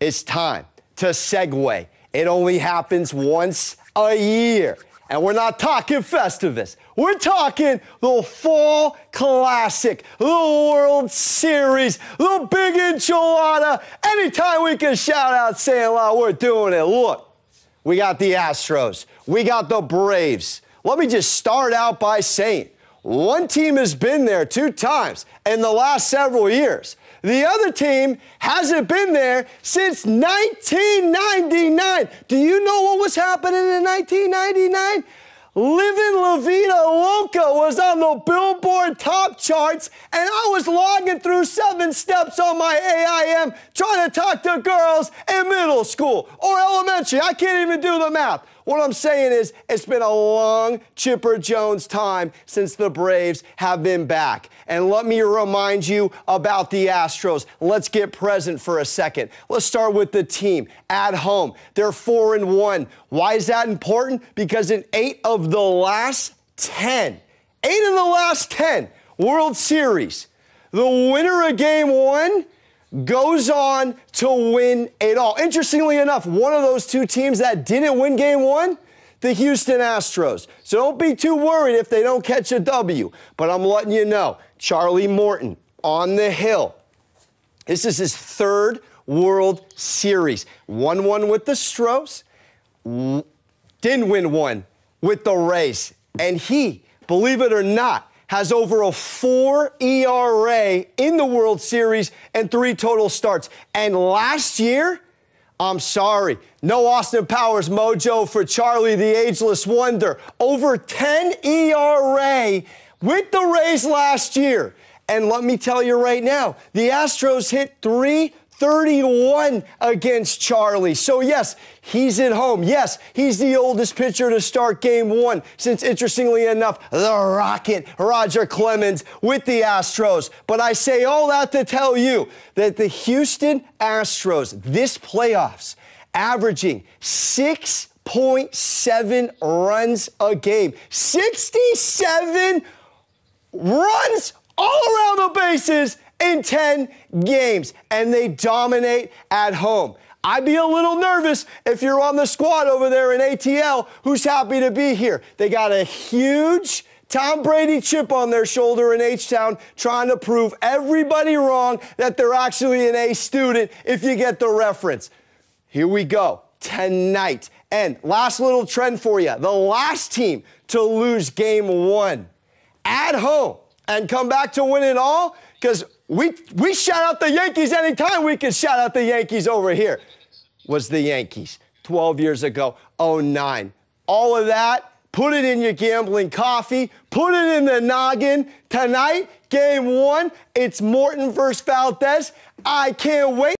it's time to segue. It only happens once a year. And we're not talking Festivus. We're talking the Fall Classic, the World Series, the Big Enchilada. Anytime we can shout out saying hello, we're doing it. Look, we got the Astros. We got the Braves. Let me just start out by saying one team has been there two times in the last several years. The other team hasn't been there since 1999. Do you know what was happening in 1999? Living Polka was on the Billboard top charts, and I was logging through seven steps on my AIM trying to talk to girls in middle school or elementary. I can't even do the math. What I'm saying is, it's been a long Chipper Jones time since the Braves have been back. And let me remind you about the Astros. Let's get present for a second. Let's start with the team at home. They're four and one. Why is that important? Because in eight of the last 10, eight of the last 10 World Series. The winner of game one goes on to win it all. Interestingly enough, one of those two teams that didn't win game one, the Houston Astros. So don't be too worried if they don't catch a W. But I'm letting you know, Charlie Morton on the hill. This is his third World Series. 1 1 with the Stros, didn't win one with the Rays. And he, believe it or not, has over a four ERA in the World Series and three total starts. And last year, I'm sorry, no Austin Powers mojo for Charlie the Ageless Wonder. Over 10 ERA with the Rays last year. And let me tell you right now, the Astros hit three 31 against Charlie. So, yes, he's at home. Yes, he's the oldest pitcher to start game one since, interestingly enough, the Rocket, Roger Clemens, with the Astros. But I say all that to tell you that the Houston Astros, this playoffs, averaging six. 6.7 runs a game. 67 runs all around the bases in 10 games, and they dominate at home. I'd be a little nervous if you're on the squad over there in ATL who's happy to be here. They got a huge Tom Brady chip on their shoulder in H Town trying to prove everybody wrong that they're actually an A student if you get the reference. Here we go tonight. And last little trend for you the last team to lose game one at home and come back to win it all because we, we shout out the Yankees anytime we can shout out the Yankees over here. Was the Yankees 12 years ago, 09. All of that, put it in your gambling coffee, put it in the noggin. Tonight, game one, it's Morton versus Valdez. I can't wait.